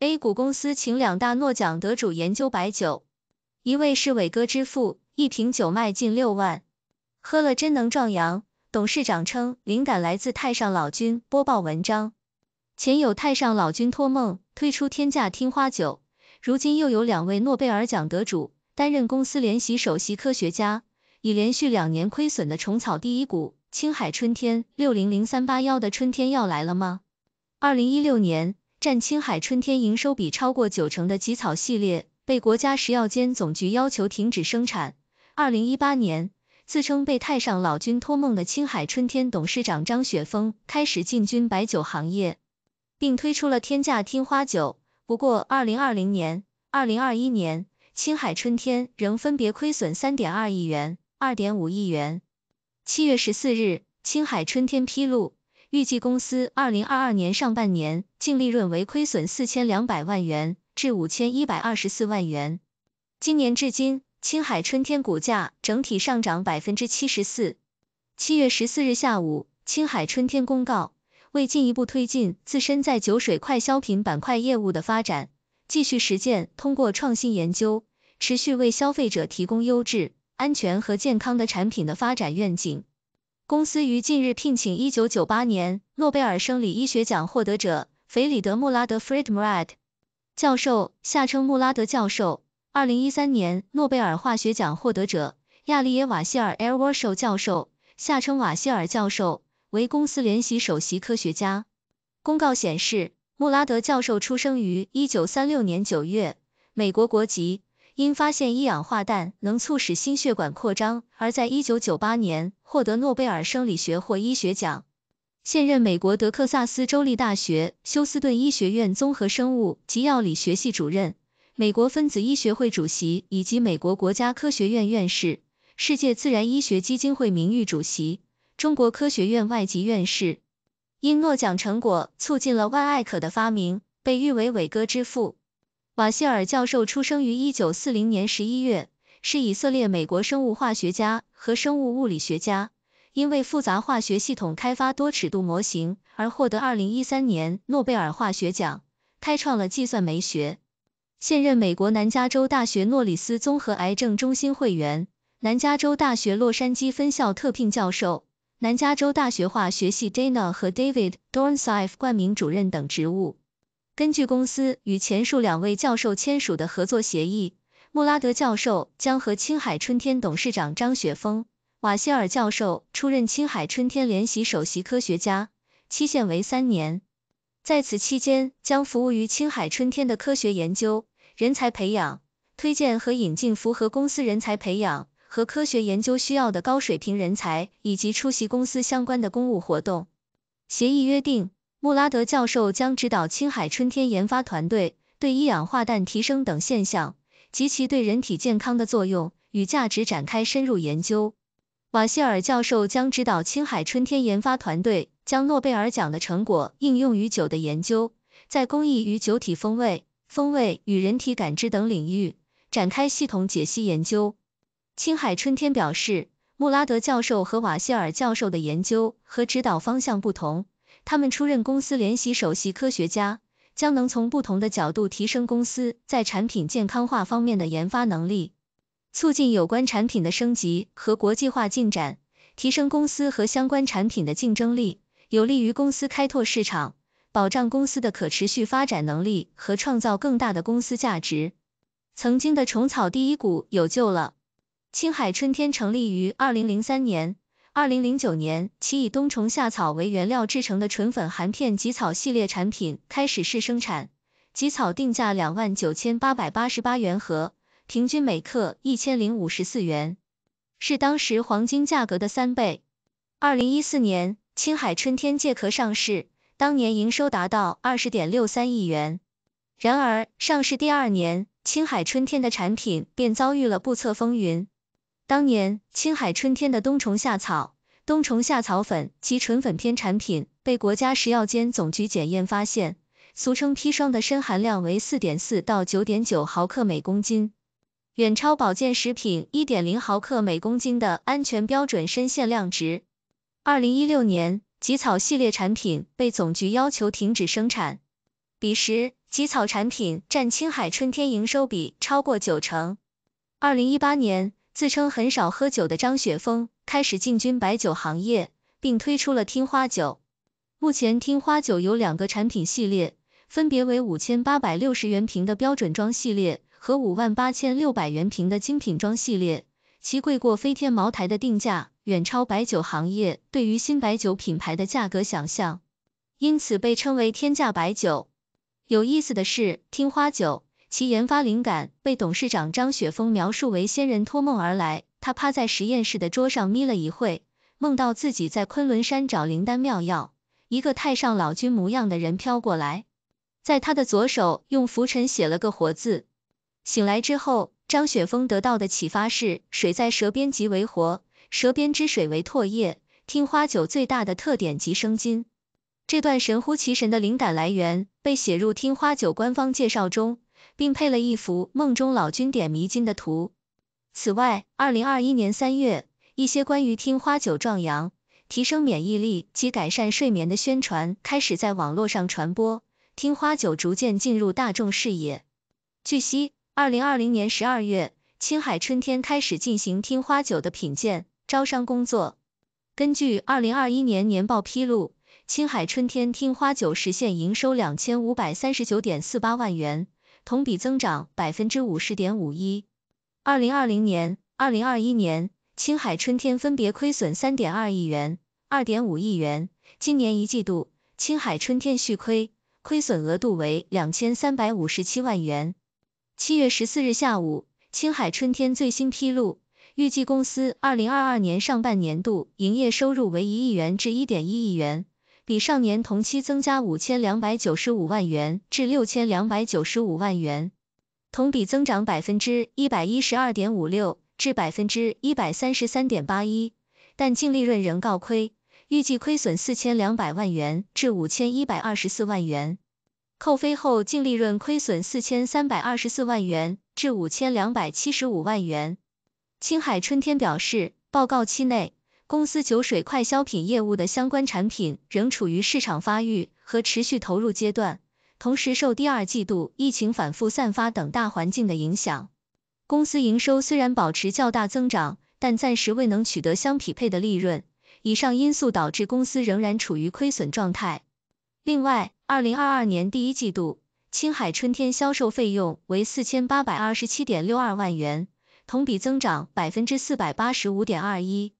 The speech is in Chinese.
A 股公司请两大诺奖得主研究白酒，一位是伟哥之父，一瓶酒卖近六万，喝了真能壮阳。董事长称灵感来自太上老君。播报文章：前有太上老君托梦推出天价听花酒，如今又有两位诺贝尔奖得主担任公司联席首席科学家。已连续两年亏损的虫草第一股青海春天（六零零三八幺）的春天要来了吗？二零一六年。占青海春天营收比超过九成的菊草系列被国家食药监总局要求停止生产。二零一八年，自称被太上老君托梦的青海春天董事长张雪峰开始进军白酒行业，并推出了天价听花酒。不过，二零二零年、二零二一年，青海春天仍分别亏损三点二亿元、二点五亿元。七月十四日，青海春天披露。预计公司二零二二年上半年净利润为亏损四千两百万元至五千一百二十四万元。今年至今，青海春天股价整体上涨百分之七十四。七月十四日下午，青海春天公告，为进一步推进自身在酒水快消品板块业务的发展，继续实践通过创新研究，持续为消费者提供优质、安全和健康的产品的发展愿景。公司于近日聘请一九九八年诺贝尔生理医学奖获得者费里德·穆拉德 （Fred Murad） 教授，下称穆拉德教授；二零一三年诺贝尔化学奖获得者亚利耶·瓦希尔 a r i r w l r a s s i l 教授，下称瓦希尔教授，为公司联席首席科学家。公告显示，穆拉德教授出生于一九三六年九月，美国国籍。因发现一氧化氮能促使心血管扩张，而在1998年获得诺贝尔生理学或医学奖。现任美国德克萨斯州立大学休斯顿医学院综合生物及药理学系主任，美国分子医学会主席以及美国国家科学院院士，世界自然医学基金会名誉主席，中国科学院外籍院士。因诺奖成果促进了万艾可的发明，被誉为“伟哥之父”。瓦谢尔教授出生于1940年11月，是以色列美国生物化学家和生物物理学家，因为复杂化学系统开发多尺度模型而获得2013年诺贝尔化学奖，开创了计算酶学。现任美国南加州大学诺里斯综合癌症中心会员、南加州大学洛杉矶分校特聘教授、南加州大学化学系 Dana 和 David Dornsife 冠名主任等职务。根据公司与前述两位教授签署的合作协议，穆拉德教授将和青海春天董事长张雪峰、瓦歇尔教授出任青海春天联席首席科学家，期限为三年。在此期间，将服务于青海春天的科学研究、人才培养、推荐和引进符合公司人才培养和科学研究需要的高水平人才，以及出席公司相关的公务活动。协议约定。穆拉德教授将指导青海春天研发团队对一氧化氮提升等现象及其对人体健康的作用与价值展开深入研究。瓦谢尔教授将指导青海春天研发团队将诺贝尔奖的成果应用于酒的研究，在工艺与酒体风味、风味与人体感知等领域展开系统解析研究。青海春天表示，穆拉德教授和瓦谢尔教授的研究和指导方向不同。他们出任公司联席首席科学家，将能从不同的角度提升公司在产品健康化方面的研发能力，促进有关产品的升级和国际化进展，提升公司和相关产品的竞争力，有利于公司开拓市场，保障公司的可持续发展能力和创造更大的公司价值。曾经的虫草第一股有救了。青海春天成立于二零零三年。二零零九年，其以冬虫夏草为原料制成的纯粉含片、吉草系列产品开始试生产，吉草定价两万九千八百八十八元盒，平均每克一千零五十四元，是当时黄金价格的三倍。二零一四年，青海春天借壳上市，当年营收达到二十点六三亿元。然而，上市第二年，青海春天的产品便遭遇了不测风云。当年，青海春天的冬虫夏草、冬虫夏草粉及纯粉片产品被国家食药监总局检验发现，俗称砒霜的砷含量为四点四到九点九毫克每公斤，远超保健食品一点零毫克每公斤的安全标准砷限量值。二零一六年，吉草系列产品被总局要求停止生产，彼时吉草产品占青海春天营收比超过九成。二零一八年。自称很少喝酒的张雪峰开始进军白酒行业，并推出了听花酒。目前，听花酒有两个产品系列，分别为五千八百六十元瓶的标准装系列和五万八千六百元瓶的精品装系列。其贵过飞天茅台的定价，远超白酒行业对于新白酒品牌的价格想象，因此被称为天价白酒。有意思的是，听花酒。其研发灵感被董事长张雪峰描述为仙人托梦而来。他趴在实验室的桌上眯了一会，梦到自己在昆仑山找灵丹妙药，一个太上老君模样的人飘过来，在他的左手用拂尘写了个“活”字。醒来之后，张雪峰得到的启发是：水在舌边即为活，舌边之水为唾液。听花酒最大的特点即生津。这段神乎其神的灵感来源被写入听花酒官方介绍中。并配了一幅梦中老君点迷津的图。此外，二零二一年三月，一些关于听花酒壮阳、提升免疫力及改善睡眠的宣传开始在网络上传播，听花酒逐渐进入大众视野。据悉，二零二零年十二月，青海春天开始进行听花酒的品鉴招商工作。根据二零二一年年报披露，青海春天听花酒实现营收两千五百三十九点四八万元。同比增长百分之五十点五一。二零二零年、二零二一年，青海春天分别亏损三点二亿元、二点五亿元。今年一季度，青海春天续亏，亏损额度为两千三百五十七万元。七月十四日下午，青海春天最新披露，预计公司二零二二年上半年度营业收入为一亿元至一点一亿元。比上年同期增加五千两百九十五万元至六千两百九十五万元，同比增长百分之一百一十二点五六至百分之一百三十三点八一，但净利润仍告亏，预计亏损四千两百万元至五千一百二十四万元，扣非后净利润亏损四千三百二十四万元至五千两百七十五万元。青海春天表示，报告期内。公司酒水快消品业务的相关产品仍处于市场发育和持续投入阶段，同时受第二季度疫情反复散发等大环境的影响，公司营收虽然保持较大增长，但暂时未能取得相匹配的利润。以上因素导致公司仍然处于亏损状态。另外，二零二二年第一季度，青海春天销售费用为四千八百二十七点六二万元，同比增长百分之四百八十五点二一。